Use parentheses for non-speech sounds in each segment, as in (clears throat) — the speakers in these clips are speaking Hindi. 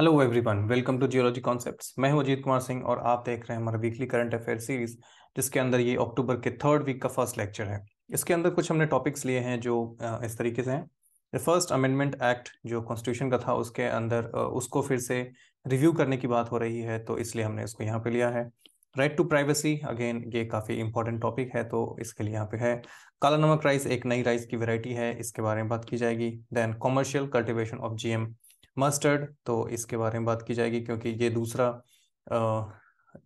Hello everyone welcome to geology concepts मैं हूं अजीत कुमार सिंह और आप देख रहे हैं हमारा वीकली करंट अफेयर सीरीज जिसके अंदर ये अक्टूबर के थर्ड वीक का फर्स्ट लेक्चर है इसके अंदर कुछ हमने टॉपिक्स लिए हैं जो इस तरीके से हैं द फर्स्ट अमेंडमेंट एक्ट जो कॉन्स्टिट्यूशन का था उसके अंदर उसको फिर से रिव्यू करने की बात हो रही है तो इसलिए हमने इसको यहाँ पे लिया है राइट टू प्राइवेसी अगेन ये काफ़ी इंपॉर्टेंट टॉपिक है तो इसके लिए यहाँ पे है काला नमक राइस एक नई राइस की वैरायटी है इसके बारे में बात की जाएगी then commercial cultivation of GM mustard तो इसके बारे में बात की जाएगी क्योंकि ये दूसरा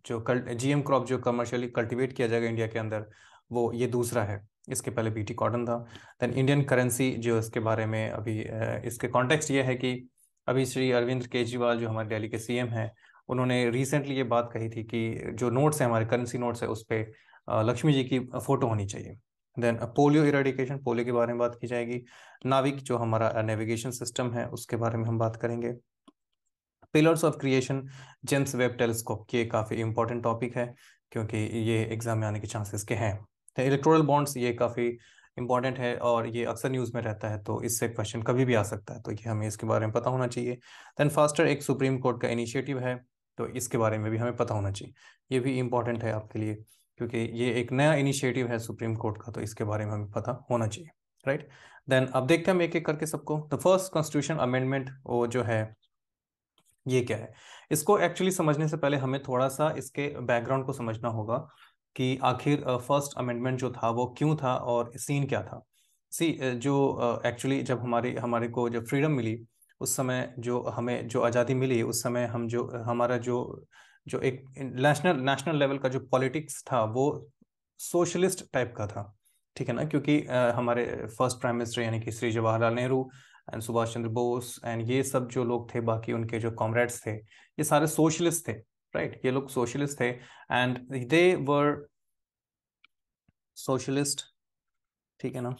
जो कल जीएम क्रॉप जो कमर्शियली कल्टीवेट किया जाएगा इंडिया के अंदर वो ये दूसरा है इसके पहले बीटी कॉटन था देन इंडियन करेंसी जो इसके बारे में अभी इसके कॉन्टेक्स्ट ये है कि अभी श्री अरविंद केजरीवाल जो हमारे दिल्ली के सीएम हैं उन्होंने रिसेंटली ये बात कही थी कि जो नोट्स हैं हमारे करेंसी नोट्स है उस पर लक्ष्मी जी की फोटो होनी चाहिए देन पोलियो इराडिकेशन पोलियो के बारे में बात की जाएगी नाविक जो हमारा नेविगेशन uh, सिस्टम है उसके बारे में हम बात करेंगे pillars of creation James Webb telescope ये काफ़ी इंपॉर्टेंट टॉपिक है क्योंकि ये एग्जाम में आने के चांसेस के हैं तो बॉन्ड्स ये काफ़ी इंपॉर्टेंट है और ये अक्सर न्यूज़ में रहता है तो इससे क्वेश्चन कभी भी आ सकता है तो ये हमें इसके बारे में पता होना चाहिए देन फास्टर एक सुप्रीम कोर्ट का इनिशिएटिव है तो इसके बारे में भी हमें पता होना चाहिए ये भी इंपॉर्टेंट है आपके लिए क्योंकि ये एक नया इनिशिएटिव है सुप्रीम कोर्ट का तो इसके बारे में हमें पता होना चाहिए राइट देन अब देखते हैं हम एक एक करके सबको द फर्स्ट कॉन्स्टिट्यूशन अमेंडमेंट वो जो है ये क्या है इसको एक्चुअली समझने से पहले हमें थोड़ा सा इसके बैकग्राउंड को समझना होगा कि आखिर फर्स्ट अमेंडमेंट जो था वो क्यों था और सीन क्या था सी जो एक्चुअली जब हमारे हमारे को जब फ्रीडम मिली उस समय जो हमें जो आज़ादी मिली उस समय हम जो हमारा जो जो एक नेशनल नेशनल लेवल का जो पॉलिटिक्स था वो सोशलिस्ट टाइप का था ठीक है ना क्योंकि आ, हमारे फर्स्ट प्राइम मिनिस्टर यानी कि श्री जवाहरलाल नेहरू एंड सुभाष चंद्र बोस एंड ये सब जो लोग थे बाकी उनके जो कॉमरेड्स थे ये सारे सोशलिस्ट थे राइट ये लोग सोशलिस्ट थे एंड दे वर सोशलिस्ट ठीक है ना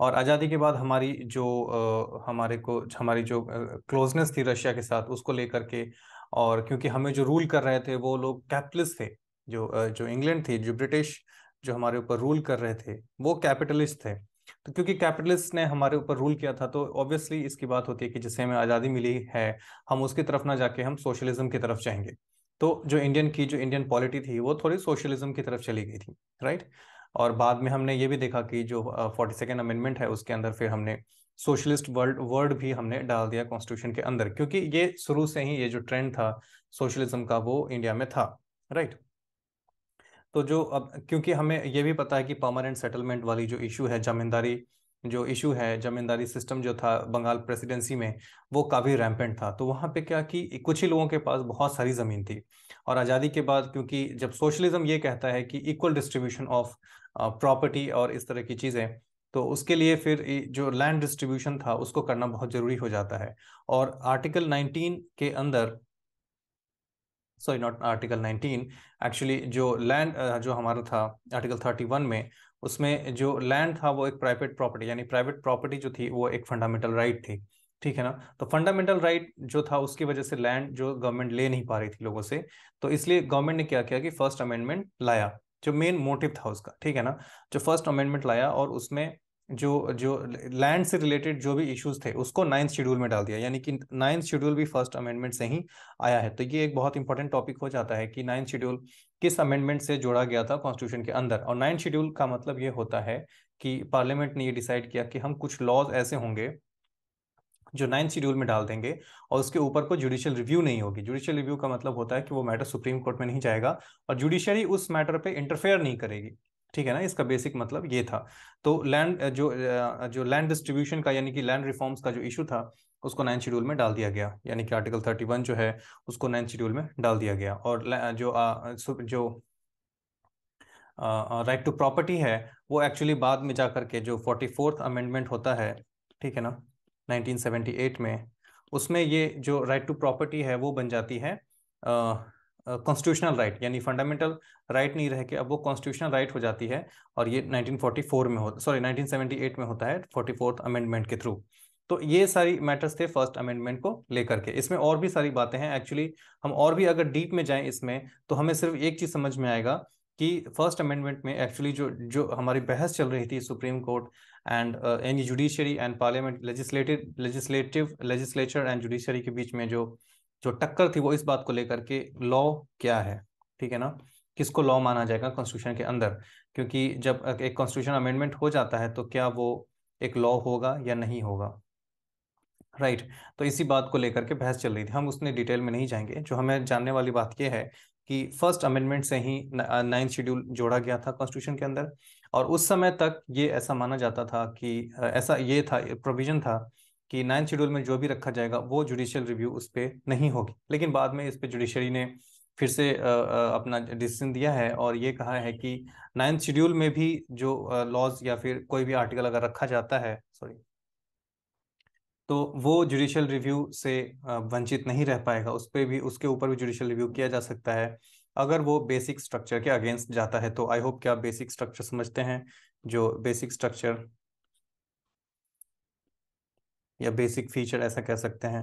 और आज़ादी के बाद हमारी जो आ, हमारे को हमारी जो क्लोजनेस थी रशिया के साथ उसको लेकर के और क्योंकि हमें जो रूल कर रहे थे वो लोग कैपिटलिस्ट थे जो जो इंग्लैंड थी जो ब्रिटिश जो हमारे ऊपर रूल कर रहे थे वो कैपिटलिस्ट थे तो क्योंकि कैपिटलिस्ट ने हमारे ऊपर रूल किया था तो ऑब्वियसली इसकी बात होती है कि जिससे हमें आज़ादी मिली है हम उसकी तरफ ना जाके हम सोशलिज्म की तरफ जाएंगे तो जो इंडियन की जो इंडियन पॉलिटी थी वो थोड़ी सोशलिज्म की तरफ चली गई थी राइट और बाद में हमने ये भी देखा कि जो फोर्टी सेकेंड अमेंडमेंट है उसके अंदर फिर हमने सोशलिस्ट वर्ल्ड वर्ड भी हमने डाल दिया कॉन्स्टिट्यूशन के अंदर क्योंकि ये शुरू से ही ये जो ट्रेंड था सोशलिज्म का वो इंडिया में था राइट तो जो अब क्योंकि हमें ये भी पता है कि परमानेंट सेटलमेंट वाली जो इशू है जमींदारी जो इशू है जमींदारी सिस्टम जो था बंगाल प्रेसिडेंसी में वो काफ़ी रैम्पेंट था तो वहाँ पे क्या कि कुछ ही लोगों के पास बहुत सारी ज़मीन थी और आज़ादी के बाद क्योंकि जब सोशलिज्म ये कहता है कि इक्वल डिस्ट्रीब्यूशन ऑफ प्रॉपर्टी और इस तरह की चीज़ें तो उसके लिए फिर जो लैंड डिस्ट्रीब्यूशन था उसको करना बहुत जरूरी हो जाता है और आर्टिकल 19 के अंदर सॉरी नॉट आर्टिकल 19 एक्चुअली जो लैंड जो हमारा था आर्टिकल 31 में उसमें जो लैंड था वो एक प्राइवेट प्रॉपर्टी यानी प्राइवेट प्रॉपर्टी जो थी वो एक फंडामेंटल राइट right थी ठीक है ना तो फंडामेंटल राइट right जो था उसकी वजह से लैंड जो गवर्नमेंट ले नहीं पा रही थी लोगों से तो इसलिए गवर्नमेंट ने क्या किया कि फर्स्ट अमेंडमेंट लाया जो मेन मोटिव था उसका ठीक है ना जो फर्स्ट अमेंडमेंट लाया और उसमें जो जो लैंड से रिलेटेड जो भी इश्यूज थे उसको नाइन्थ शेड्यूल में डाल दिया यानी कि नाइन्थ शेड्यूल भी फर्स्ट अमेंडमेंट से ही आया है तो ये एक बहुत इंपॉर्टेंट टॉपिक हो जाता है कि नाइन्थ शेड्यूल किस अमेंडमेंट से जोड़ा गया था कॉन्स्टिट्यूशन के अंदर और नाइन्थ शेड्यूल का मतलब ये होता है कि पार्लियामेंट ने ये डिसाइड किया कि हम कुछ लॉज ऐसे होंगे जो नाइन्थ शेड्यूल में डाल देंगे और उसके ऊपर को जुडिशियल रिव्यू नहीं होगी जुडिशियल रिव्यू का मतलब होता है कि वो मैटर सुप्रीम कोर्ट में नहीं जाएगा और जुडिशियरी उस मैटर पे इंटरफेयर नहीं करेगी ठीक है ना इसका बेसिक मतलब ये था तो लैंड जो जो लैंड डिस्ट्रीब्यूशन का यानी कि लैंड रिफॉर्म्स का जो इशू था उसको नाइन शेड्यूल में डाल दिया गया यानी कि आर्टिकल थर्टी वन जो है उसको नाइन शेड्यूल में डाल दिया गया और जो जो राइट टू प्रॉपर्टी है वो एक्चुअली बाद में जा करके जो फोर्टी फोर्थ अमेंडमेंट होता है ठीक है ना 1978 में उसमें ये जो राइट टू प्रॉपर्टी है वो बन जाती है कॉन्स्टिट्यूशनल राइट यानी फंडामेंटल राइट नहीं रह के अब वो कॉन्स्टिट्यूशनल राइट right हो जाती है और ये 1944 में हो सॉरी 1978 में होता है फोर्टी फोर्थ अमेंडमेंट के थ्रू तो ये सारी मैटर्स थे फर्स्ट अमेंडमेंट को लेकर के इसमें और भी सारी बातें हैं एक्चुअली हम और भी अगर डीप में जाएं इसमें तो हमें सिर्फ एक चीज समझ में आएगा कि फर्स्ट अमेंडमेंट में एक्चुअली जो जो हमारी बहस चल रही थी supreme court and any judiciary and parliament legislative legislative legislature and judiciary के बीच में जो जो टक्कर थी वो इस बात को लेकर के लॉ क्या है ठीक है ना किसको लॉ माना जाएगा कॉन्स्टिट्यूशन के अंदर क्योंकि जब एक कॉन्स्टिट्यूशन अमेंडमेंट हो जाता है तो क्या वो एक लॉ होगा या नहीं होगा राइट right. तो इसी बात को लेकर के बहस चल रही थी हम उसने डिटेल में नहीं जाएंगे जो हमें जानने वाली बात यह है कि फर्स्ट अमेंडमेंट से ही नाइन्थ शेड्यूल जोड़ा गया था कॉन्स्टिट्यूशन के अंदर और उस समय तक ये ऐसा माना जाता था कि ऐसा ये था प्रोविजन था कि नाइन्थ शेड्यूल में जो भी रखा जाएगा वो जुडिशियल रिव्यू उस पर नहीं होगी लेकिन बाद में इस पर जुडिशरी ने फिर से अपना डिसीजन दिया है और ये कहा है कि नाइन्थ शेड्यूल में भी जो लॉज या फिर कोई भी आर्टिकल अगर रखा जाता है सॉरी तो वो जुडिशल रिव्यू से वंचित नहीं रह पाएगा उस पर भी उसके ऊपर भी जुडिशल रिव्यू किया जा सकता है अगर वो बेसिक स्ट्रक्चर के अगेंस्ट जाता है तो आई होप कि आप बेसिक स्ट्रक्चर समझते हैं जो बेसिक स्ट्रक्चर या बेसिक फीचर ऐसा कह सकते हैं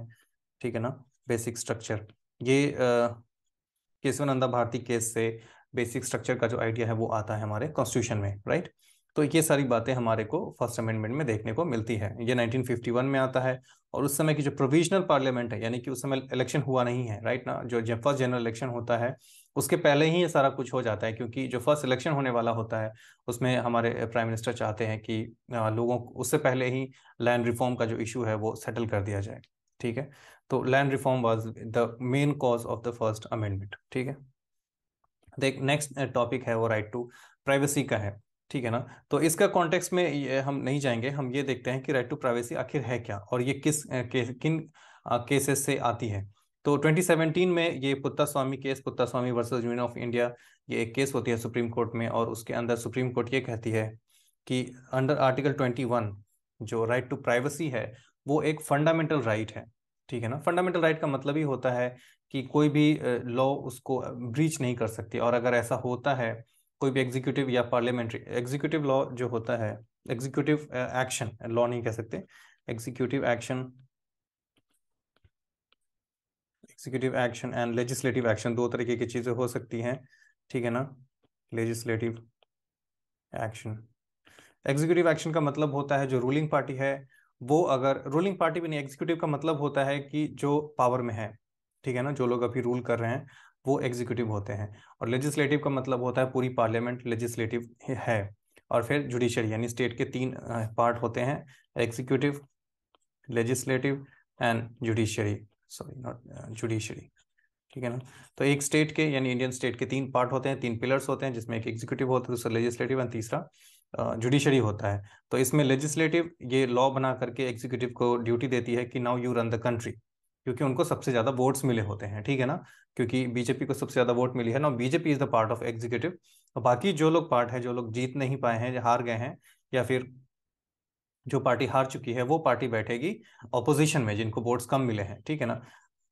ठीक है ना बेसिक स्ट्रक्चर ये केशवानंदा भारती केस से बेसिक स्ट्रक्चर का जो आइडिया है वो आता है हमारे कॉन्स्टिट्यूशन में राइट तो ये सारी बातें हमारे को फर्स्ट अमेंडमेंट में देखने को मिलती है ये 1951 में आता है और उस समय की जो प्रोविजनल पार्लियामेंट है यानी कि उस समय इलेक्शन हुआ नहीं है राइट ना जो फर्स्ट जनरल इलेक्शन होता है उसके पहले ही ये सारा कुछ हो जाता है क्योंकि जो फर्स्ट इलेक्शन होने वाला होता है उसमें हमारे प्राइम मिनिस्टर चाहते हैं कि लोगों उससे पहले ही लैंड रिफॉर्म का जो इशू है वो सेटल कर दिया जाए ठीक है तो land reform was the main cause of the first amendment ठीक है देख नेक्स्ट टॉपिक है वो राइट टू प्राइवेसी का है ठीक है ना तो इसका कॉन्टेक्स्ट में हम नहीं जाएंगे हम ये देखते हैं कि राइट टू प्राइवेसी आखिर है क्या और ये किस के, किन केसेस से आती है तो 2017 में ये Puttaswamy case Puttaswamy versus union of India ये एक केस होती है सुप्रीम कोर्ट में और उसके अंदर सुप्रीम कोर्ट ये कहती है कि अंडर आर्टिकल 21 जो राइट टू प्राइवेसी है वो एक फंडामेंटल राइट right है ठीक है ना फंडामेंटल राइट का मतलब ही होता है कि कोई भी लॉ उसको ब्रीच नहीं कर सकती और अगर ऐसा होता है कोई भी एग्जीक्यूटिव या पार्लियामेंट्री एग्जीक्यूटिव लॉ जो होता है एग्जीक्यूटिव एक्शन लॉ नहीं कह सकते executive action executive action and legislative action दो तरीके की चीजें हो सकती हैं ठीक है ना लेजिस्लेटिव एक्शन एग्जीक्यूटिव एक्शन का मतलब होता है जो रूलिंग पार्टी है वो अगर रूलिंग पार्टी भी नहीं एग्जीक्यूटिव का मतलब होता है कि जो पावर में है ठीक है ना जो लोग अभी रूल कर रहे हैं वो एग्जीक्यूटिव होते हैं और लेजिस्लेटिव का मतलब होता है पूरी पार्लियामेंट लेजिस्लेटिव है और फिर जुडिशरी यानी स्टेट के तीन पार्ट होते हैं executive legislative and judiciary sorry not judiciary ठीक है ना तो एक स्टेट के यानी इंडियन स्टेट के तीन पार्ट होते हैं तीन पिलर्स होते हैं जिसमें एक एग्जीक्यूटिव होता है दूसरा लेजिस्लेटिव एंड तीसरा जुडिशरी होता है तो इसमें लेजिस्लेटिव ये लॉ बना करके एग्जीक्यूटिव को ड्यूटी देती है कि now you run the country क्योंकि उनको सबसे ज्यादा वोट्स मिले होते हैं ठीक है ना क्योंकि बीजेपी को सबसे ज्यादा वोट मिली है ना BJP is the part of executive बाकी जो लोग पार्ट है जो लोग जीत नहीं पाए हैं हार गए हैं या फिर जो पार्टी हार चुकी है वो पार्टी बैठेगी ऑपोजिशन में जिनको वोट्स कम मिले हैं ठीक है ना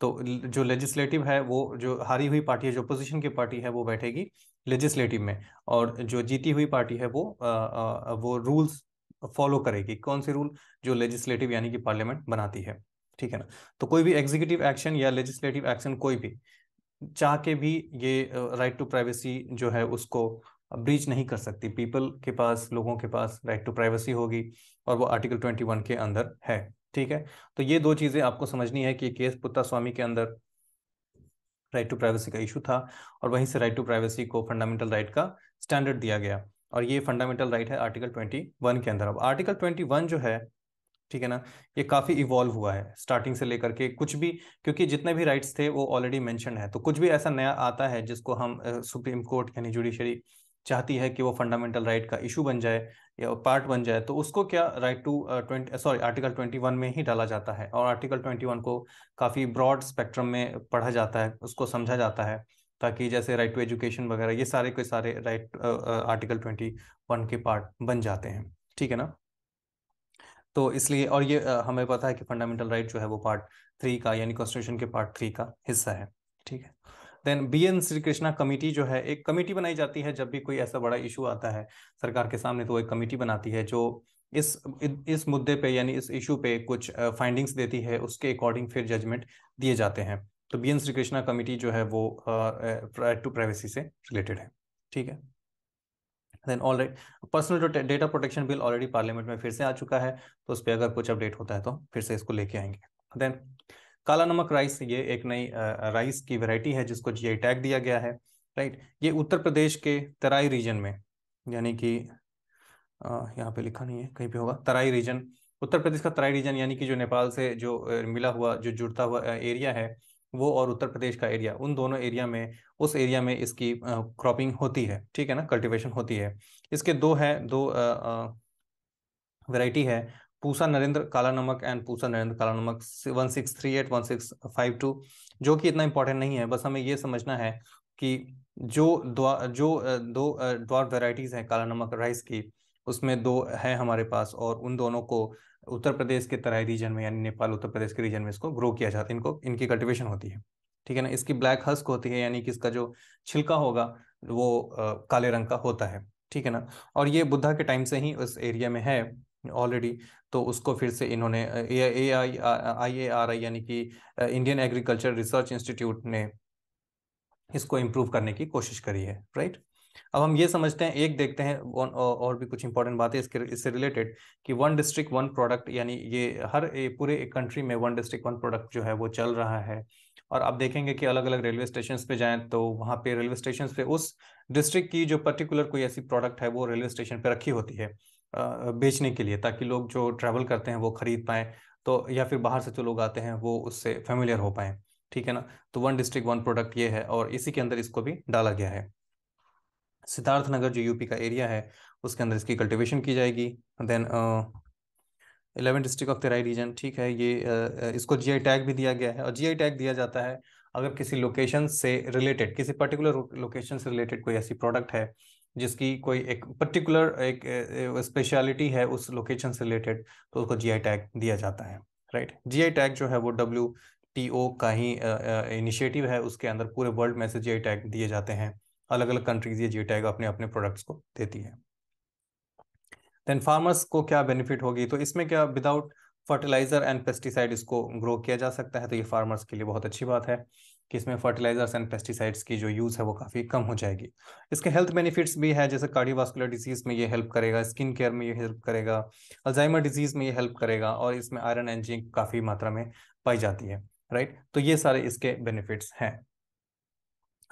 तो जो लेजिस्लेटिव है वो जो हारी हुई पार्टी है जो अपोजिशन की पार्टी है वो बैठेगी लेजिस्लेटिव में और जो जीती हुई पार्टी है वो आ, आ, वो रूल्स फॉलो करेगी कौन से रूल जो लेजिस्लेटिव यानी कि पार्लियामेंट बनाती है ठीक है ना तो कोई भी एग्जीक्यूटिव एक्शन या लेजिस्लेटिव एक्शन कोई भी चाह के भी ये राइट टू प्राइवेसी जो है उसको ब्रीच नहीं कर सकती पीपल के पास लोगों के पास राइट टू प्राइवेसी होगी और वो आर्टिकल 21 के अंदर है ठीक है तो ये दो चीज़ें आपको समझनी है कि केस पुत्ता स्वामी के अंदर राइट टू प्राइवेसी का इशू था और वहीं से राइट टू प्राइवेसी को फंडामेंटल राइट right का स्टैंडर्ड दिया गया और ये फंडामेंटल राइट right है आर्टिकल वन के अंदर अब आर्टिकल वन जो है ठीक है ना ये काफी इवॉल्व हुआ है स्टार्टिंग से लेकर के कुछ भी क्योंकि जितने भी राइट्स थे वो ऑलरेडी मैंशन है तो कुछ भी ऐसा नया आता है जिसको हम सुप्रीम कोर्ट यानी जुडिशरी चाहती है कि वो फंडामेंटल राइट का इशू बन जाए या पार्ट बन जाए तो उसको क्या right to twenty sorry article twenty one में ही डाला जाता है और आर्टिकल ट्वेंटी वन को काफ़ी ब्रॉड स्पेक्ट्रम में पढ़ा जाता है उसको समझा जाता है ताकि जैसे राइट टू एजुकेशन वगैरह ये सारे के सारे राइट आर्टिकल ट्वेंटी वन के पार्ट बन जाते हैं ठीक है ना तो इसलिए और ये हमें पता है कि फंडामेंटल राइट जो है वो पार्ट थ्री का यानी कॉन्स्टिट्यूशन के पार्ट थ्री का हिस्सा है ठीक है then B N Shri Krishna committee जो है एक कमेटी बनाई जाती है जब भी कोई ऐसा बड़ा इशू आता है सरकार के सामने तो एक कमेटी बनाती है जो इस इस मुद्दे पे यानी इस इशू पे कुछ फाइंडिंग्स देती है उसके अकॉर्डिंग फिर जजमेंट दिए जाते हैं तो B N Shri Krishna committee जो है वो राइट टू प्राइवेसी से रिलेटेड है ठीक है then all right personal data protection bill already parliament में फिर से आ चुका है तो उस पर अगर कुछ अपडेट होता है तो फिर से इसको लेके आएंगे देन काला नमक राइस ये एक नई राइस की वैरायटी है जिसको जीआई टैग दिया गया है राइट ये उत्तर प्रदेश के तराई रीजन में यानी कि यहाँ पे लिखा नहीं है कहीं पे होगा तराई रीजन उत्तर प्रदेश का तराई रीजन यानी कि जो नेपाल से जो मिला हुआ जो जुड़ता हुआ एरिया है वो और उत्तर प्रदेश का एरिया उन दोनों एरिया में उस एरिया में इसकी क्रॉपिंग होती है ठीक है ना कल्टिवेशन होती है इसके दो है दो वैरायटी है पूसा नरेंद्र काला नमक and Pusa Narendra Kala Namak one six three eight one six five two जो कि इतना इंपॉर्टेंट नहीं है बस हमें ये समझना है कि जो द्वा, जो दो ड्वार वेराइटीज़ हैं काला नमक राइस की उसमें दो है हमारे पास और उन दोनों को उत्तर प्रदेश के तराई रीजन में यानी नेपाल उत्तर प्रदेश के रीजन में इसको ग्रो किया जाता है इनको इनकी कल्टिवेशन होती है ठीक है ना इसकी ब्लैक हस्क होती है यानी कि इसका जो छिलका होगा वो आ, काले रंग का होता है ठीक है ना और ये बुद्धा के टाइम से ही उस एरिया में है ऑलरेडी तो उसको फिर से इन्होंने ए आई आई ए आर आई यानी कि इंडियन एग्रीकल्चर रिसर्च इंस्टीट्यूट ने इसको इम्प्रूव करने की कोशिश करी है राइट अब हम ये समझते हैं एक देखते हैं और भी कुछ इंपॉर्टेंट बातें इसके इससे रिलेटेड कि वन डिस्ट्रिक्ट वन प्रोडक्ट यानी ये हर ए, पूरे एक कंट्री में वन डिस्ट्रिक्ट वन प्रोडक्ट जो है वो चल रहा है और आप देखेंगे कि अलग अलग रेलवे स्टेशन पे जाएं तो वहाँ पे रेलवे स्टेशन पे उस डिस्ट्रिक्ट की जो पर्टिकुलर कोई ऐसी प्रोडक्ट है वो रेलवे स्टेशन पे रखी होती है बेचने के लिए ताकि लोग जो ट्रैवल करते हैं वो खरीद पाए तो या फिर बाहर से जो लोग आते हैं वो उससे फेमिलियर हो पाए ठीक है ना तो वन डिस्ट्रिक्ट वन प्रोडक्ट ये है और इसी के अंदर इसको भी डाला गया है सिद्धार्थ नगर जो यूपी का एरिया है उसके अंदर इसकी कल्टिवेशन की जाएगी then eleven district of Terai region ठीक है ये uh, uh इसको जीआई टैग भी दिया गया है और जीआई टैग दिया जाता है अगर किसी लोकेशन से रिलेटेड किसी पर्टिकुलर लोकेशन से रिलेटेड कोई ऐसी प्रोडक्ट है जिसकी कोई एक पर्टिकुलर एक स्पेशलिटी uh, है उस लोकेशन से रिलेटेड तो उसको जीआई टैग दिया जाता है राइट जीआई टैग जो है वो डब्ल्यू टी ओ का ही इनिशिएटिव uh, है उसके अंदर पूरे वर्ल्ड में से जीआई टैग दिए जाते हैं अलग अलग कंट्रीज ये जी अपने अपने प्रोडक्ट्स को देती है देन फार्मर्स को क्या बेनिफिट होगी तो इसमें क्या विदाउट फर्टिलाइजर एंड पेस्टिसाइड इसको ग्रो किया जा सकता है तो ये फार्मर्स के लिए बहुत अच्छी बात है कि इसमें फर्टिलाइजर्स एंड पेस्टिसाइड्स की जो यूज़ है वो काफ़ी कम हो जाएगी इसके हेल्थ बेनिफिट्स भी है जैसे कार्डियोवास्कुलर डिजीज़ में ये हेल्प करेगा स्किन केयर में ये हेल्प करेगा अल्जाइमर डिजीज़ में ये हेल्प करेगा और इसमें आयरन एंड जिंक काफ़ी मात्रा में पाई जाती है राइट तो ये सारे इसके बेनिफिट्स हैं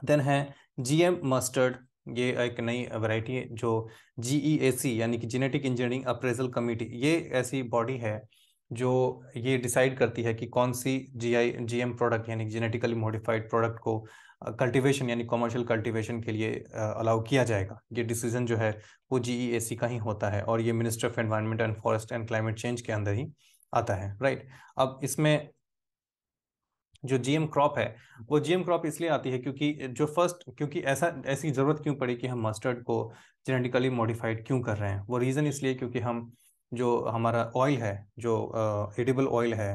देन है जीएम मस्टर्ड ये एक नई वैरायटी है जो जीईएसी e यानी कि जेनेटिक इंजीनियरिंग अप्रेजल कमेटी ये ऐसी बॉडी है जो ये डिसाइड करती है कि कौन सी G I G M product यानी जेनेटिकली मॉडिफाइड प्रोडक्ट को कल्टीवेशन यानी कमर्शियल कल्टीवेशन के लिए अलाउ किया जाएगा ये डिसीजन जो है वो जी ई ए सी का ही होता है और ये ministry of environment and forest and climate change के अंदर ही आता है राइट अब इसमें जो जीएम क्रॉप है वो जीएम क्रॉप इसलिए आती है क्योंकि जो फर्स्ट क्योंकि ऐसा ऐसी ज़रूरत क्यों पड़ी कि हम मस्टर्ड को जेनेटिकली मॉडिफाइड क्यों कर रहे हैं वो रीज़न इसलिए क्योंकि हम जो हमारा ऑयल है जो एडिबल ऑयल है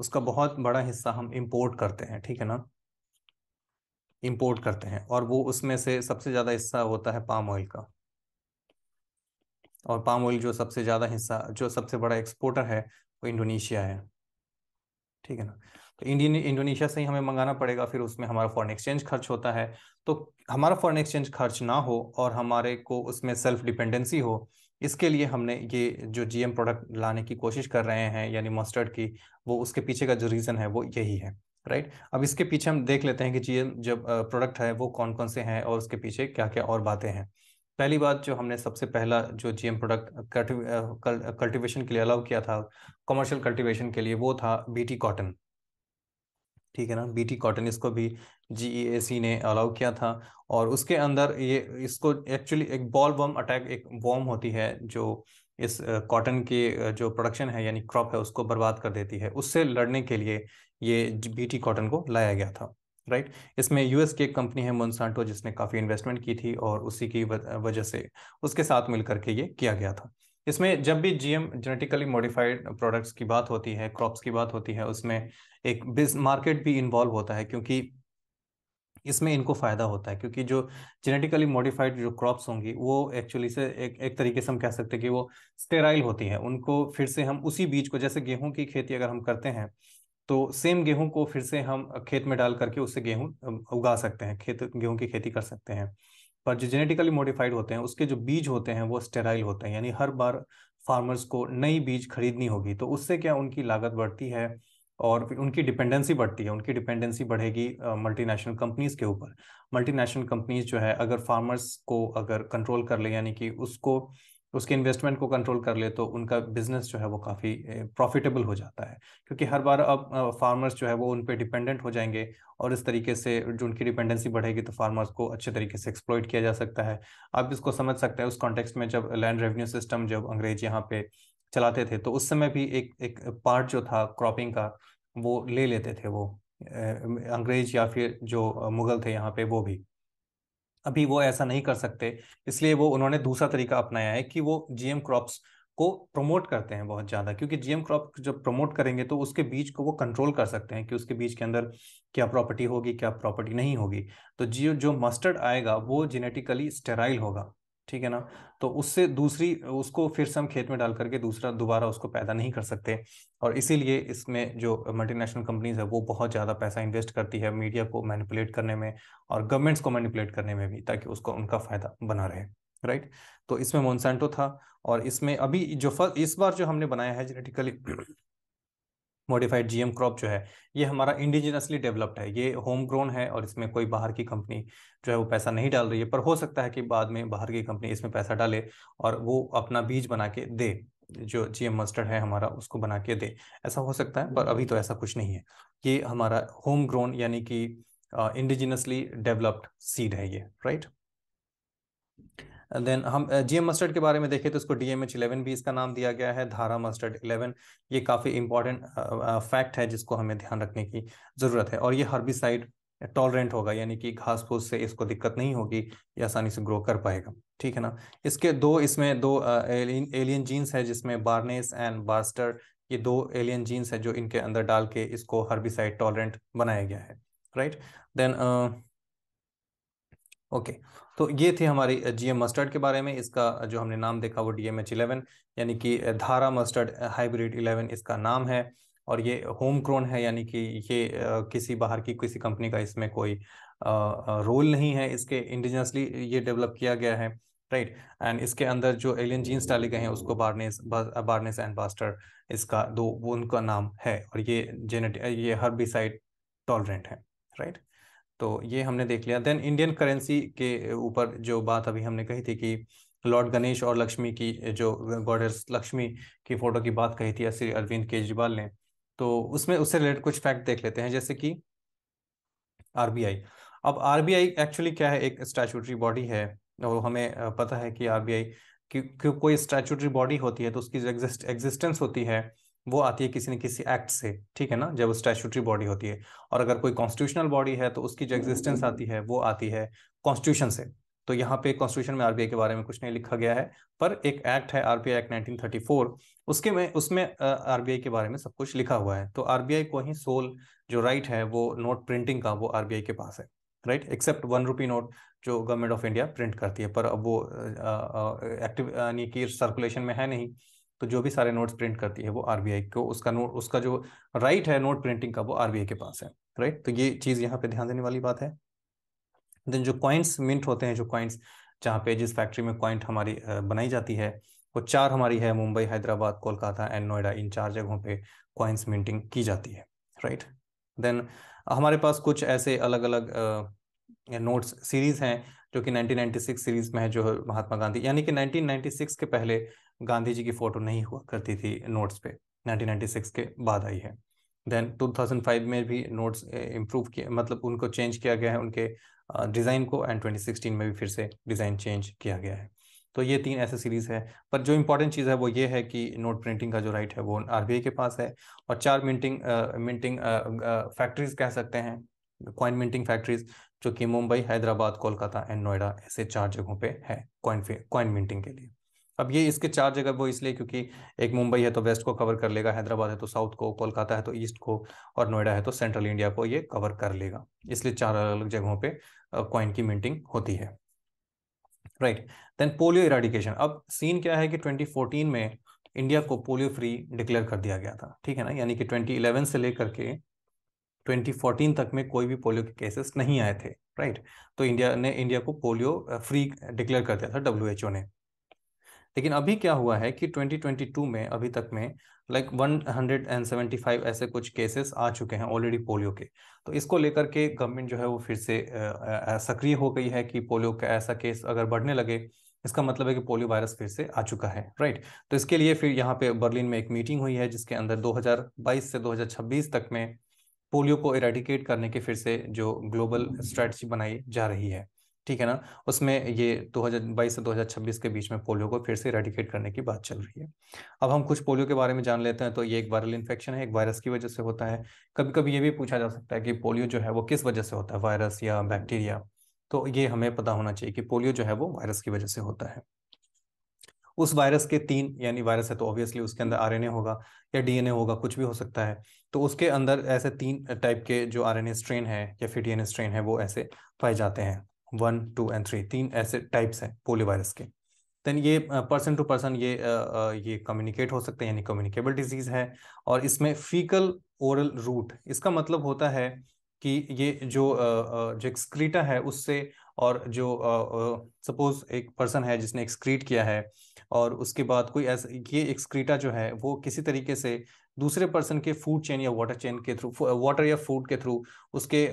उसका बहुत बड़ा हिस्सा हम इम्पोर्ट करते हैं ठीक है ना इम्पोर्ट करते हैं और वो उसमें से सबसे ज़्यादा हिस्सा होता है पाम ऑयल का और पाम ऑयल जो सबसे ज़्यादा हिस्सा जो सबसे बड़ा एक्सपोर्टर है वो इंडोनेशिया है ठीक है ना तो इंडियन इंडोनेशिया से ही हमें मंगाना पड़ेगा फिर उसमें हमारा फॉरेन एक्सचेंज खर्च होता है तो हमारा फॉरेन एक्सचेंज खर्च ना हो और हमारे को उसमें सेल्फ डिपेंडेंसी हो इसके लिए हमने ये जो जीएम प्रोडक्ट लाने की कोशिश कर रहे हैं यानी मस्टर्ड की वो उसके पीछे का जो रीज़न है वो यही है राइट अब इसके पीछे हम देख लेते हैं कि जीएम जब प्रोडक्ट है वो कौन कौन से हैं और उसके पीछे क्या क्या और बातें हैं पहली बात जो हमने सबसे पहला जो जीएम प्रोडक्ट कल्टिवेशन के लिए अलाउ किया था कमर्शियल कल्टिवेशन के लिए वो था बीटी कॉटन ठीक है ना बीटी कॉटन इसको भी जीईएसी e ने अलाउ किया था और उसके अंदर ये इसको एक्चुअली एक बॉल वर्म अटैक एक वॉर्म होती है जो इस कॉटन की जो प्रोडक्शन है यानी क्रॉप है उसको बर्बाद कर देती है उससे लड़ने के लिए ये बीटी कॉटन को लाया गया था राइट इसमें यूएस की एक कंपनी है मोनसांटो जिसने काफ़ी इन्वेस्टमेंट की थी और उसी की वजह से उसके साथ मिलकर के ये किया गया था इसमें जब भी जीएम जेनेटिकली मॉडिफाइड प्रोडक्ट्स की बात होती है क्रॉप्स की बात होती है उसमें एक बिज मार्केट भी इन्वॉल्व होता है क्योंकि इसमें इनको फ़ायदा होता है क्योंकि जो जेनेटिकली मॉडिफाइड जो क्रॉप्स होंगी वो एक्चुअली से एक एक तरीके से हम कह सकते हैं कि वो स्टेराइल होती है उनको फिर से हम उसी बीज को जैसे गेहूं की खेती अगर हम करते हैं तो सेम गेहूं को फिर से हम खेत में डाल करके उससे गेहूं उगा सकते हैं खेत गेहूं की खेती कर सकते हैं पर जो जेनेटिकली मॉडिफाइड होते हैं उसके जो बीज होते हैं वो स्टेराइल होते हैं यानी हर बार फार्मर्स को नई बीज खरीदनी होगी तो उससे क्या उनकी लागत बढ़ती है और उनकी डिपेंडेंसी बढ़ती है उनकी डिपेंडेंसी बढ़ेगी मल्टीनेशनल कंपनीज के ऊपर मल्टीनेशनल कंपनीज जो है अगर फार्मर्स को अगर कंट्रोल कर ले यानी कि उसको उसके इन्वेस्टमेंट को कंट्रोल कर ले तो उनका बिजनेस जो है वो काफ़ी प्रॉफिटेबल हो जाता है क्योंकि हर बार अब फार्मर्स जो है वो उन पर डिपेंडेंट हो जाएंगे और इस तरीके से जो उनकी डिपेंडेंसी बढ़ेगी तो फार्मर्स को अच्छे तरीके से एक्सप्लोइट किया जा सकता है आप इसको समझ सकते हैं उस कॉन्टेक्स्ट में जब लैंड रेवेन्यू सिस्टम जब अंग्रेज यहाँ पे चलाते थे तो उस समय भी एक एक पार्ट जो था क्रॉपिंग का वो ले लेते थे वो अंग्रेज या फिर जो मुगल थे यहाँ पे वो भी अभी वो ऐसा नहीं कर सकते इसलिए वो उन्होंने दूसरा तरीका अपनाया है कि वो जीएम क्रॉप्स को प्रमोट करते हैं बहुत ज़्यादा क्योंकि जीएम क्रॉप जब प्रमोट करेंगे तो उसके बीज को वो कंट्रोल कर सकते हैं कि उसके बीज के अंदर क्या प्रॉपर्टी होगी क्या प्रॉपर्टी नहीं होगी तो जियो जो मस्टर्ड आएगा वो जेनेटिकली स्टेराइल होगा ठीक है ना तो उससे दूसरी उसको फिर से हम खेत में डाल करके दूसरा दोबारा उसको पैदा नहीं कर सकते और इसीलिए इसमें जो मल्टीनेशनल कंपनीज है वो बहुत ज़्यादा पैसा इन्वेस्ट करती है मीडिया को मैनिपुलेट करने में और गवर्नमेंट्स को मैनिपुलेट करने में भी ताकि उसको उनका फ़ायदा बना रहे राइट तो इसमें मोनसेंटो था और इसमें अभी जो फर्स्ट इस बार जो हमने बनाया है जेनेटिकली मॉडिफाइड जीएम क्रॉप जो है ये हमारा इंडिजिनसली डेवलप्ड है ये होम ग्रोन है और इसमें कोई बाहर की कंपनी जो है वो पैसा नहीं डाल रही है पर हो सकता है कि बाद में बाहर की कंपनी इसमें पैसा डाले और वो अपना बीज बना के दे जो जीएम मस्टर्ड है हमारा उसको बना के दे ऐसा हो सकता है पर हम्म। अभी तो ऐसा कुछ नहीं है ये हमारा होम ग्रोन यानी कि इंडिजिनसली डेवलप्ड सीड है ये राइट right? देन हम जीएम मस्टर्ड के बारे में देखें तो इसको डीएमएच इलेवन भी इसका नाम दिया गया है धारा मस्टर्ड इलेवन ये काफ़ी इंपॉर्टेंट फैक्ट है जिसको हमें ध्यान रखने की ज़रूरत है और ये हर्बिसाइड टॉलरेंट होगा यानी कि घास फूस से इसको दिक्कत नहीं होगी ये आसानी से ग्रो कर पाएगा ठीक है ना इसके दो इसमें दो एलियन जीन्स है जिसमें बार्नेस एंड बास्टर ये दो एलियन जीन्स है जो इनके अंदर डाल के इसको हर्बिसाइड टॉलरेंट बनाया गया है राइट देन ओके तो ये थी हमारी जीएम मस्टर्ड के बारे में इसका जो हमने नाम देखा वो डीएमएच इलेवन यानी कि धारा मस्टर्ड हाइब्रिड इलेवन इसका नाम है और ये होम क्रोन है यानी कि ये किसी बाहर की किसी कंपनी का इसमें कोई रोल नहीं है इसके इंडिजनसली ये डेवलप किया गया है राइट एंड इसके अंदर जो एलियन जीन्स डाले गए हैं उसको बार्नेस बार्नेस एंड बास्टर इसका दो वो उनका नाम है और ये जेनेट ये हर्बिसाइड टॉलरेंट है राइट तो ये हमने देख लिया देन इंडियन करेंसी के ऊपर जो बात अभी हमने कही थी कि लॉर्ड गणेश और लक्ष्मी की जो गॉडेस लक्ष्मी की फोटो की बात कही थी श्री अरविंद केजरीवाल ने तो उसमें उससे रिलेटेड कुछ फैक्ट देख लेते हैं जैसे कि आरबीआई अब आरबीआई एक्चुअली क्या है एक स्टैचूटरी बॉडी है और हमें पता है कि आरबीआई की कोई स्टैचूटरी बॉडी होती है तो उसकी एग्जिस्टेंस होती है वो आती है किसी न किसी एक्ट से ठीक है ना जब स्टैचुटरी बॉडी होती है और अगर कोई कॉन्स्टिट्यूशनल बॉडी है तो उसकी जो एग्जिस्टेंस आती है वो आती है कॉन्स्टिट्यूशन से तो यहाँ पे कॉन्स्टिट्यूशन में आरबीआई के बारे में कुछ नहीं लिखा गया है पर एक एक्ट है आरबीआई एक्ट 1934 उसके में उसमें आरबीआई के बारे में सब कुछ लिखा हुआ है तो आरबीआई को ही सोल जो राइट है वो नोट प्रिंटिंग का वो आरबीआई के पास है right except one rupee note जो गवर्नमेंट ऑफ इंडिया प्रिंट करती है पर अब वो एक्टिव यानी कि सर्कुलेशन में है नहीं तो जो भी सारे नोट्स प्रिंट करती है वो आरबीआई को उसका नोट उसका जो राइट है नोट प्रिंटिंग का वो आरबीआई के पास है राइट तो ये चीज यहाँ पे ध्यान देने वाली बात है देन जो कॉइन्स मिंट होते हैं जो कॉइन्स जहाँ पे जिस फैक्ट्री में कॉइंट हमारी बनाई जाती है वो चार हमारी है मुंबई हैदराबाद कोलकाता एंड नोएडा इन चार जगहों पे कॉइन्स मिंटिंग की जाती है राइट देन हमारे पास कुछ ऐसे अलग अलग नोट्स सीरीज हैं जो कि 1996 सीरीज में है जो महात्मा गांधी यानी कि 1996 के पहले गांधी जी की फोटो नहीं हुआ करती थी नोट्स पे 1996 के बाद आई है देन 2005 में भी नोट्स इम्प्रूव किए मतलब उनको चेंज किया गया है उनके डिज़ाइन को एंड 2016 में भी फिर से डिज़ाइन चेंज किया गया है तो ये तीन ऐसे सीरीज है पर जो इंपॉर्टेंट चीज़ है वो ये है कि नोट प्रिंटिंग का जो राइट है वो आर के पास है और चार मिंटिंग मिंटिंग फैक्ट्रीज कह सकते हैं कॉइन मिंटिंग फैक्ट्रीज जो कि मुंबई हैदराबाद कोलकाता एंड नोएडा ऐसे चार जगहों पे है कॉइन कॉइन मिंटिंग के लिए अब ये इसके चार जगह वो इसलिए क्योंकि एक मुंबई है तो वेस्ट को कवर कर लेगा हैदराबाद है तो साउथ को कोलकाता है तो ईस्ट को और नोएडा है तो सेंट्रल इंडिया को ये कवर कर लेगा इसलिए चार अलग अलग जगहों पे कॉइन की मिंटिंग होती है राइट देन पोलियो इराडिकेशन अब सीन क्या है कि 2014 में इंडिया को पोलियो फ्री डिक्लेयर कर दिया गया था ठीक है ना यानी कि 2011 से लेकर के 2014 तक में कोई भी पोलियो के केसेस नहीं आए थे राइट तो इंडिया ने इंडिया को पोलियो फ्री डिक्लेयर कर दिया था डब्ल्यू ने लेकिन अभी क्या हुआ है कि 2022 में अभी तक में लाइक like 175 ऐसे कुछ केसेस आ चुके हैं ऑलरेडी पोलियो के तो इसको लेकर के गवर्नमेंट जो है वो फिर से सक्रिय हो गई है कि पोलियो का ऐसा केस अगर बढ़ने लगे इसका मतलब है कि पोलियो वायरस फिर से आ चुका है राइट तो इसके लिए फिर यहाँ पे बर्लिन में एक मीटिंग हुई है जिसके अंदर 2022 से 2026 तक में पोलियो को इरेडिकेट करने के फिर से जो ग्लोबल हम्म। स्ट्रेटजी बनाई जा रही है ठीक है ना उसमें ये 2022 से 2026 के बीच में पोलियो को फिर से रेडिकेट करने की बात चल रही है अब हम कुछ पोलियो के बारे में जान लेते हैं तो ये एक वायरल इन्फेक्शन है एक वायरस की वजह से होता है कभी कभी ये भी पूछा जा सकता है कि पोलियो जो है वो किस वजह से होता है वायरस या बैक्टीरिया तो ये हमें पता होना चाहिए कि पोलियो जो है वो वायरस की वजह से होता है उस वायरस के तीन यानी वायरस है तो ऑब्वियसली उसके अंदर आरएनए होगा या डीएनए होगा कुछ भी हो सकता है तो उसके अंदर ऐसे तीन टाइप के जो आरएनए स्ट्रेन है या फिर डीएनए स्ट्रेन है वो ऐसे पाए जाते हैं वन टू एंड थ्री तीन ऐसे टाइप्स हैं पोलिवायरस के देन ये पर्सन टू पर्सन ये ये कम्युनिकेट हो सकते हैं यानी कम्युनिकेबल डिजीज है और इसमें फीकल ओरल रूट इसका मतलब होता है कि ये जो जो एक्सक्रीटा है उससे और जो सपोज एक पर्सन है जिसने एक्सक्रीट किया है और उसके बाद कोई ऐसा ये एक्सक्रीटा जो है वो किसी तरीके से दूसरे पर्सन के फूड चेन या वाटर चेन के थ्रू वाटर या फूड के थ्रू उसके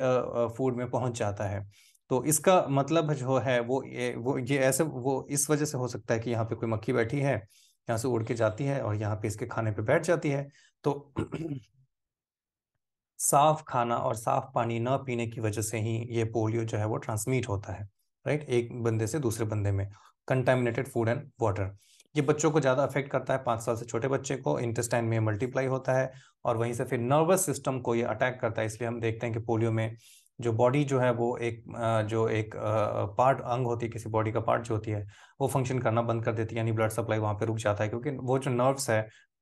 फूड में पहुंच जाता है तो इसका मतलब जो है वो ये वो ये ऐसे वो इस वजह से हो सकता है कि यहाँ पे कोई मक्खी बैठी है यहाँ से उड़ के जाती है और यहाँ पे इसके खाने पे बैठ जाती है तो (clears throat) साफ खाना और साफ पानी ना पीने की वजह से ही ये पोलियो जो है वो ट्रांसमिट होता है राइट एक बंदे से दूसरे बंदे में कंटेमिनेटेड फूड एंड वाटर ये बच्चों को ज़्यादा अफेक्ट करता है पांच साल से छोटे बच्चे को इंटेस्टाइन में मल्टीप्लाई होता है और वहीं से फिर नर्वस सिस्टम को ये अटैक करता है इसलिए हम देखते हैं कि पोलियो में जो बॉडी जो है वो एक जो एक पार्ट अंग होती है किसी बॉडी का पार्ट जो होती है वो फंक्शन करना बंद कर देती है यानी ब्लड सप्लाई वहाँ पे रुक जाता है क्योंकि वो जो नर्व्स है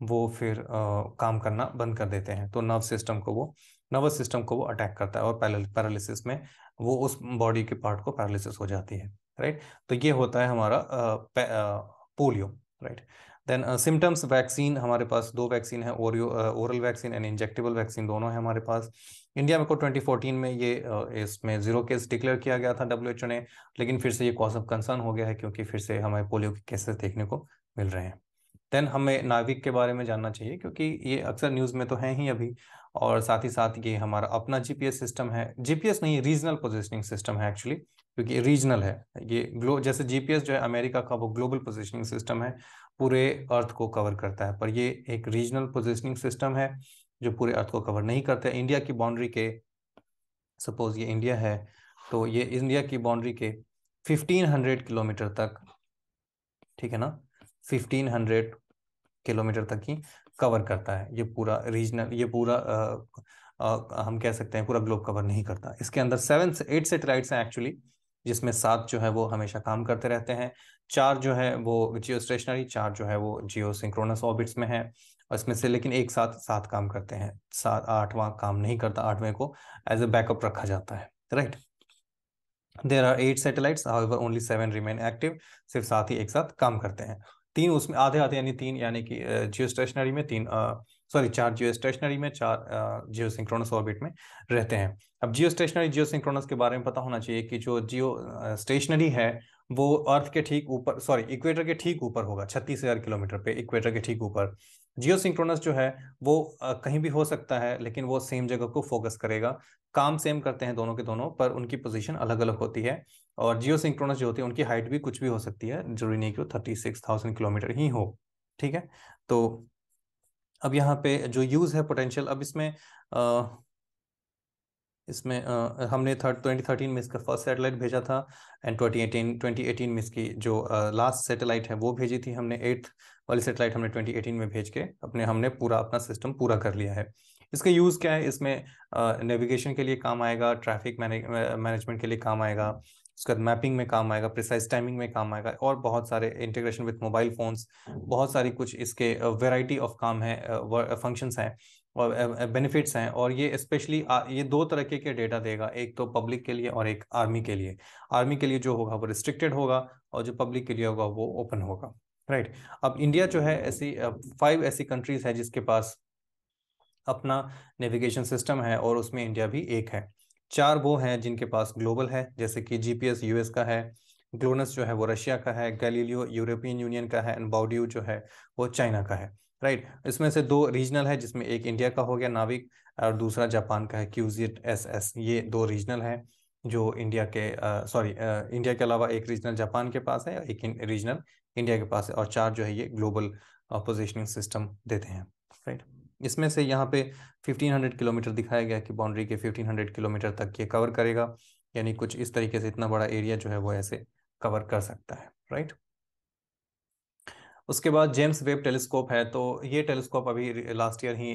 वो फिर आ, काम करना बंद कर देते हैं तो नर्व सिस्टम को वो नर्वस सिस्टम को वो अटैक करता है और पैरालिसिस में वो उस बॉडी के पार्ट को पैरालिसिस हो जाती है राइट तो ये होता है हमारा आ, आ, polio right then symptoms vaccine हमारे पास दो वैक्सीन है ओरियो oral vaccine and injectable vaccine दोनों है हमारे पास इंडिया में को 2014 में ये uh, इसमें जीरो केस डिक्लेयर किया गया था डब्ल्यू ने लेकिन फिर से ये कॉज ऑफ कंसर्न हो गया है क्योंकि फिर से हमें पोलियो के केसेस देखने को मिल रहे हैं देन हमें नाविक के बारे में जानना चाहिए क्योंकि ये अक्सर न्यूज़ में तो है ही अभी और साथ ही साथ ये हमारा अपना जीपीएस सिस्टम है जीपीएस नहीं रीजनल पोजिशनिंग सिस्टम है एक्चुअली क्योंकि रीजनल है ये ग्लो जैसे जीपीएस जो है अमेरिका का वो ग्लोबल पोजिशनिंग सिस्टम है पूरे अर्थ को कवर करता है पर ये एक रीजनल पोजिशनिंग सिस्टम है जो पूरे अर्थ को कवर नहीं करता है इंडिया की बाउंड्री के सपोज ये इंडिया है तो ये इंडिया की बाउंड्री के फिफ्टीन किलोमीटर तक ठीक है ना फिफ्टीन किलोमीटर तक ही कवर करता है ये पूरा रीजनल ये पूरा आ, आ, हम कह सकते हैं पूरा ग्लोब कवर नहीं करता इसके अंदर सेवन से एट सेटेलाइट्स हैं एक्चुअली जिसमें सात जो है वो हमेशा काम करते रहते हैं चार जो है वो जियो स्टेशनरी चार जो है वो जियो सिंक्रोनस ऑर्बिट्स में है और इसमें से लेकिन एक साथ सात काम करते हैं सात आठवां काम नहीं करता आठवें को एज ए बैकअप रखा जाता है right there are eight satellites only seven remain active सिर्फ सात ही एक साथ काम करते हैं तीन उसमें आधे आधे यानी तीन यानी कि जियो स्टेशनरी में तीन सॉरी चार जियो स्टेशनरी में चार जियो सिंक्रोनस ऑर्बिट में रहते हैं अब जियो स्टेशनरी जियो सिंक्रोनस के बारे में पता होना चाहिए कि जो जियो स्टेशनरी है वो अर्थ के ठीक ऊपर सॉरी इक्वेटर के ठीक ऊपर होगा छत्तीस हजार किलोमीटर पे इक्वेटर के ठीक ऊपर जियो सिंक्रोनस जो है वो कहीं भी हो सकता है लेकिन वो सेम जगह को फोकस करेगा काम सेम करते हैं दोनों के दोनों पर उनकी पोजीशन अलग अलग होती है और जियो सिंक्रोनस जो होती है उनकी हाइट भी कुछ भी हो सकती है जरूरी नहीं कि वो थर्टी सिक्स थाउजेंड किलोमीटर ही हो ठीक है तो अब यहाँ पे जो यूज है पोटेंशियल अब इसमें आ, इसमें आ, हमने थर्ड ट्वेंटी थर्टीन में इसका फर्स्ट सैटेलाइट भेजा था and twenty eighteen twenty eighteen में इसकी जो आ, लास्ट सैटेलाइट है वो भेजी थी हमने एट्थ वाली सैटेलाइट हमने ट्वेंटी एटीन में भेज के अपने हमने पूरा अपना सिस्टम पूरा कर लिया है इसका यूज़ क्या है इसमें नेविगेशन के लिए काम आएगा ट्रैफिक मैनेजमेंट के लिए काम आएगा उसके बाद मैपिंग में काम आएगा प्रिसाइज टाइमिंग में काम आएगा और बहुत सारे इंटीग्रेशन विथ मोबाइल फोन्स बहुत सारी कुछ इसके वेराइटी ऑफ काम है फंक्शंस हैं और बेनिफिट्स हैं और ये स्पेशली ये दो तरीके के डेटा देगा एक तो पब्लिक के लिए और एक आर्मी के लिए आर्मी के लिए जो होगा वो रिस्ट्रिक्टेड होगा और जो पब्लिक के लिए होगा वो ओपन होगा राइट right. अब इंडिया जो है ऐसी फाइव ऐसी कंट्रीज है जिसके पास अपना नेविगेशन सिस्टम है और उसमें इंडिया भी एक है चार वो हैं जिनके पास ग्लोबल है जैसे कि जीपीएस यूएस का है ग्लोनस जो है वो रशिया का है गैलीलियो यूरोपियन यूनियन का है एंड बाउड्यू जो है वो चाइना का है राइट इसमें से दो रीजनल है जिसमें एक इंडिया का हो गया नाविक और दूसरा जापान का है क्यूजिट एस एस ये दो रीजनल है जो इंडिया के सॉरी इंडिया के अलावा एक रीजनल जापान के पास है एक रीजनल इंडिया के पास है और चार जो है ये ग्लोबल पोजिशनिंग सिस्टम देते हैं राइट इसमें से यहाँ पे 1500 किलोमीटर दिखाया गया कि बाउंड्री के 1500 किलोमीटर तक ये कवर करेगा यानी कुछ इस तरीके से इतना बड़ा एरिया जो है वो ऐसे कवर कर सकता है राइट उसके बाद जेम्स वेब टेलीस्कोप है तो ये टेलीस्कोप अभी लास्ट ईयर ही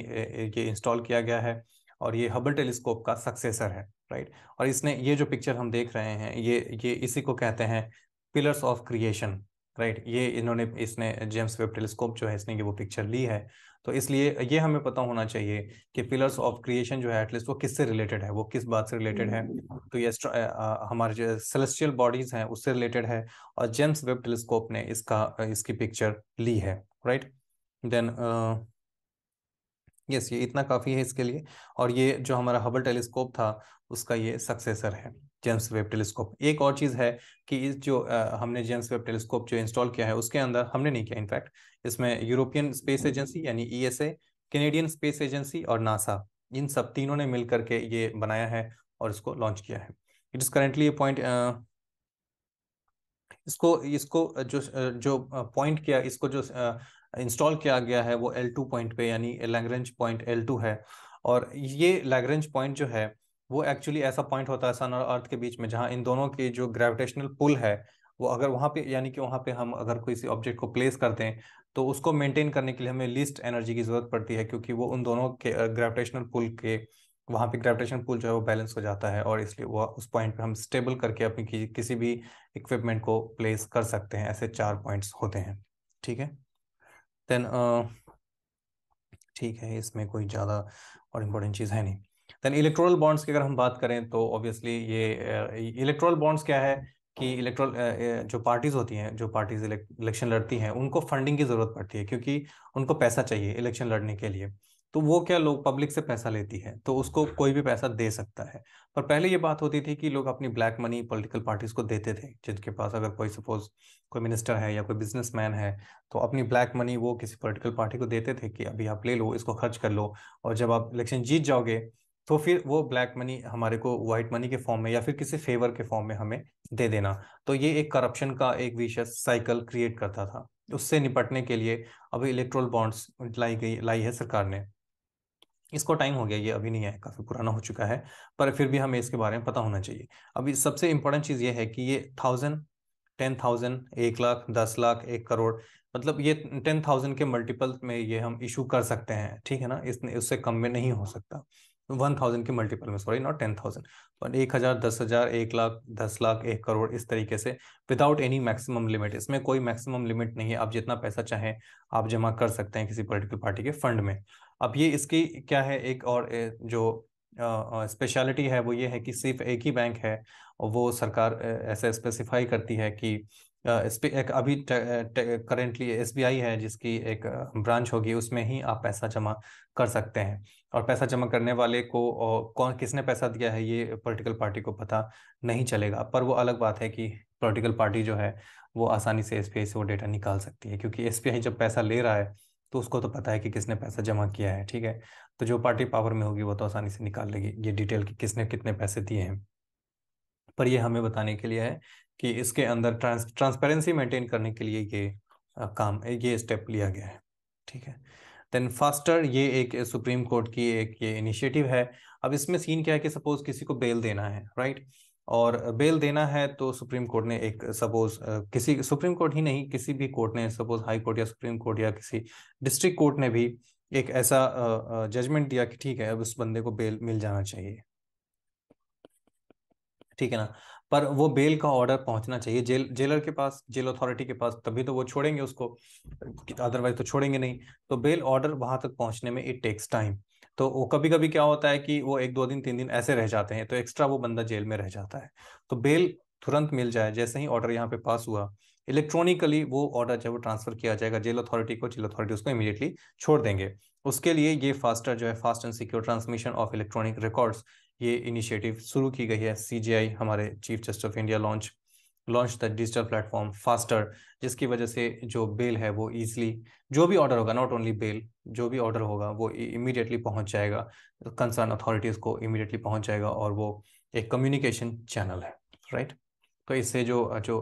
ये इंस्टॉल किया गया है और ये हबल टेलीस्कोप का सक्सेसर है राइट और इसने ये जो पिक्चर हम देख रहे हैं ये ये इसी को कहते हैं pillars of creation right right? ये इन्होंने इसने जेम्स वेब टेलीस्कोप जो है इसने की वो पिक्चर ली है तो इसलिए ये हमें पता होना चाहिए कि पिलर्स ऑफ क्रिएशन जो है एटलीस्ट वो किससे रिलेटेड है वो किस बात से रिलेटेड है तो ये हमारे जो सेलेस्टियल बॉडीज हैं उससे रिलेटेड है और जेम्स वेब टेलीस्कोप ने इसका इसकी पिक्चर ली है राइट देन यस ये इतना काफ़ी है इसके लिए और ये जो हमारा हबल टेलीस्कोप था उसका ये सक्सेसर है जेम्स वेब टेलीस्कोप एक और चीज़ है कि इस जो आ, हमने जेम्स वेब टेलीस्कोप जो इंस्टॉल किया है उसके अंदर हमने नहीं किया इनफैक्ट इसमें यूरोपियन स्पेस हम्म। एजेंसी यानी E S A Canadian space agency और नासा इन सब तीनों ने मिल करके ये बनाया है और इसको लॉन्च किया है इट इज़ करेंटली ये पॉइंट इसको इसको जो जो पॉइंट किया इसको जो इंस्टॉल किया गया है वो एल टू पॉइंट पे यानी लैंग्रेंज पॉइंट एल टू है और ये लैग्रेंज पॉइंट जो है वो एक्चुअली ऐसा पॉइंट होता है सन और अर्थ के बीच में जहाँ इन दोनों की जो ग्रेविटेशनल पुल है वो अगर वहाँ पे यानी कि वहाँ पे हम अगर किसी ऑब्जेक्ट को प्लेस करते हैं तो उसको मेंटेन करने के लिए हमें लीस्ट एनर्जी की ज़रूरत पड़ती है क्योंकि वो उन दोनों के ग्रेविटेशनल पुल के वहाँ पे ग्रेविटेशन पुल जो है वो बैलेंस हो जाता है और इसलिए वो उस पॉइंट पे हम स्टेबल करके अपनी कि, किसी भी इक्विपमेंट को प्लेस कर सकते हैं ऐसे चार पॉइंट्स होते हैं ठीक है देन ठीक है इसमें कोई ज़्यादा और इम्पोर्टेंट चीज़ है नहीं देन इलेक्ट्रोल बॉन्ड्स की अगर हम बात करें तो ऑब्वियसली ये इलेक्ट्रोल बॉन्ड्स क्या है कि इलेक्ट्रोल जो पार्टीज होती हैं जो पार्टीज इलेक्शन लड़ती हैं उनको फंडिंग की जरूरत पड़ती है क्योंकि उनको पैसा चाहिए इलेक्शन लड़ने के लिए तो वो क्या लोग पब्लिक से पैसा लेती है तो उसको कोई भी पैसा दे सकता है पर पहले ये बात होती थी कि लोग अपनी ब्लैक मनी पॉलिटिकल पार्टीज को देते थे जिनके पास अगर कोई सपोज कोई मिनिस्टर है या कोई बिजनेसमैन है तो अपनी ब्लैक मनी वो किसी पॉलिटिकल पार्टी को देते थे कि अभी आप ले लो इसको खर्च कर लो और जब आप इलेक्शन जीत जाओगे तो फिर वो ब्लैक मनी हमारे को व्हाइट मनी के फॉर्म में या फिर किसी फेवर के फॉर्म में हमें दे देना तो ये एक करप्शन का एक विशेष साइकिल क्रिएट करता था उससे निपटने के लिए अभी इलेक्ट्रोल बॉन्ड्स लाई गई लाई है सरकार ने इसको टाइम हो गया ये अभी नहीं है काफ़ी पुराना हो चुका है पर फिर भी हमें इसके बारे में पता होना चाहिए अभी सबसे इम्पोर्टेंट चीज़ ये है कि ये थाउजेंड टेन थाउजेंड एक लाख दस लाख एक करोड़ मतलब ये टेन थाउजेंड के मल्टीपल में ये हम इशू कर सकते हैं ठीक है ना इसने उससे कम में नहीं हो सकता वन थाउजेंड के मल्टीपल में सॉरी नॉट टेन थाउजेंड पर एक हजार दस हजार एक लाख दस लाख एक करोड़ इस तरीके से विदाउट एनी मैक्सिमम लिमिट इसमें कोई मैक्सिमम लिमिट नहीं है आप जितना पैसा चाहें आप जमा कर सकते हैं किसी पोलिटिकल पार्टी के फंड में अब ये इसकी क्या है एक और जो स्पेशलिटी है वो ये है कि सिर्फ एक ही बैंक है वो सरकार ऐसे स्पेसिफाई करती है कि एक अभी करेंटली एसबीआई है जिसकी एक ब्रांच होगी उसमें ही आप पैसा जमा कर सकते हैं और पैसा जमा करने वाले को और कौन किसने पैसा दिया है ये पॉलिटिकल पार्टी को पता नहीं चलेगा पर वो अलग बात है कि पॉलिटिकल पार्टी जो है वो आसानी से एसबीआई से वो डेटा निकाल सकती है क्योंकि एसबीआई जब पैसा ले रहा है तो उसको तो पता है कि किसने पैसा जमा किया है ठीक है तो जो पार्टी पावर में होगी वो तो आसानी से निकाल लेगी ये डिटेल कि किसने कितने पैसे दिए हैं पर ये हमें बताने के लिए है कि इसके अंदर ट्रांस ट्रांसपेरेंसी मेंटेन करने के लिए ये काम ये स्टेप लिया गया है ठीक है देन फास्टर ये एक सुप्रीम कोर्ट की एक ये इनिशिएटिव है अब इसमें सीन क्या है कि सपोज किसी को बेल देना है राइट और बेल देना है तो सुप्रीम कोर्ट ने एक सपोज किसी सुप्रीम कोर्ट ही नहीं किसी भी कोर्ट ने सपोज हाई कोर्ट या सुप्रीम कोर्ट या किसी डिस्ट्रिक्ट कोर्ट ने भी एक ऐसा जजमेंट दिया कि ठीक है अब उस बंदे को बेल मिल जाना चाहिए ठीक है ना पर वो बेल का ऑर्डर पहुंचना चाहिए जेल जेलर के पास जेल अथॉरिटी के पास तभी तो वो छोड़ेंगे उसको अदरवाइज तो छोड़ेंगे नहीं तो बेल ऑर्डर वहां तक पहुंचने में इट टेक्स टाइम तो वो कभी कभी क्या होता है कि वो एक दो दिन तीन दिन ऐसे रह जाते हैं तो एक्स्ट्रा वो बंदा जेल में रह जाता है तो बेल तुरंत मिल जाए जैसे ही ऑर्डर यहाँ पे पास हुआ इलेक्ट्रॉनिकली वो ऑर्डर वो ट्रांसफर किया जाएगा जेल अथॉरिटी को जेल अथॉरिटी उसको इमीडिएटली छोड़ देंगे उसके लिए ये फास्टर जो है fast and secure transmission of electronic records ये इनिशिएटिव शुरू की गई है सीजीआई हमारे chief justice of India launch launch the digital platform FASTER जिसकी वजह से जो बेल है वो ईजिली जो भी ऑर्डर होगा नॉट ओनली बेल जो भी ऑर्डर होगा वो इमीडिएटली पहुंच जाएगा कंसर्न अथॉरिटीज को इमीडिएटली पहुंच जाएगा और वो एक कम्युनिकेशन चैनल है राइट तो इससे जो जो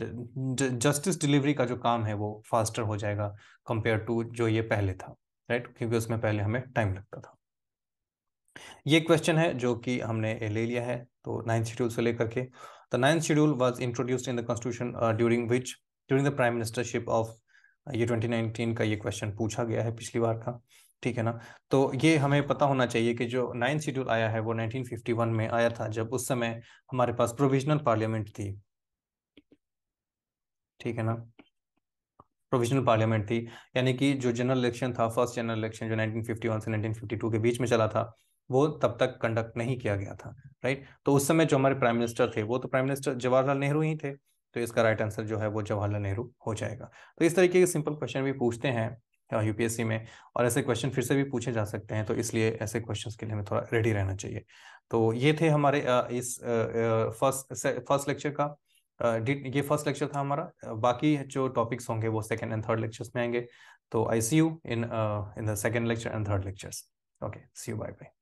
जस्टिस डिलीवरी का जो काम है वो फास्टर हो जाएगा कंपेयर टू जो ये पहले था राइट क्योंकि उसमें पहले हमें टाइम लगता था ये क्वेश्चन है जो कि हमने ले लिया है तो नाइन्थ शेड्यूल से लेकर के the ninth schedule was introduced in the constitution during which during the prime ministership of ये 2019 का ये क्वेश्चन पूछा गया है पिछली बार का ठीक है ना तो ये हमें पता होना चाहिए कि जो नाइन्थ शेड्यूल आया है वो 1951 में आया था जब उस समय हमारे पास प्रोविजनल पार्लियामेंट थी ठीक है ना प्रोविजनल पार्लियामेंट थी यानी कि जो जनरल इलेक्शन था फर्स्ट जनरल इलेक्शन जो 1951 से 1952 के बीच में चला था वो तब तक कंडक्ट नहीं किया गया था राइट तो उस समय जो हमारे प्राइम मिनिस्टर थे वो तो प्राइम मिनिस्टर जवाहरलाल नेहरू ही थे तो इसका राइट आंसर जो है वो जवाहरलाल नेहरू हो जाएगा तो इस तरीके के सिंपल क्वेश्चन भी पूछते हैं यूपीएससी में और ऐसे क्वेश्चन फिर से भी पूछे जा सकते हैं तो इसलिए ऐसे क्वेश्चंस के लिए हमें थोड़ा रेडी रहना चाहिए तो ये थे हमारे इस फर्स्ट फर्स्ट लेक्चर का ये फर्स्ट लेक्चर था हमारा बाकी जो टॉपिक्स होंगे वो सेकेंड एंड थर्ड लेक्चर्स में आएंगे तो I see you in in the second lecture and third lectures okay see you bye bye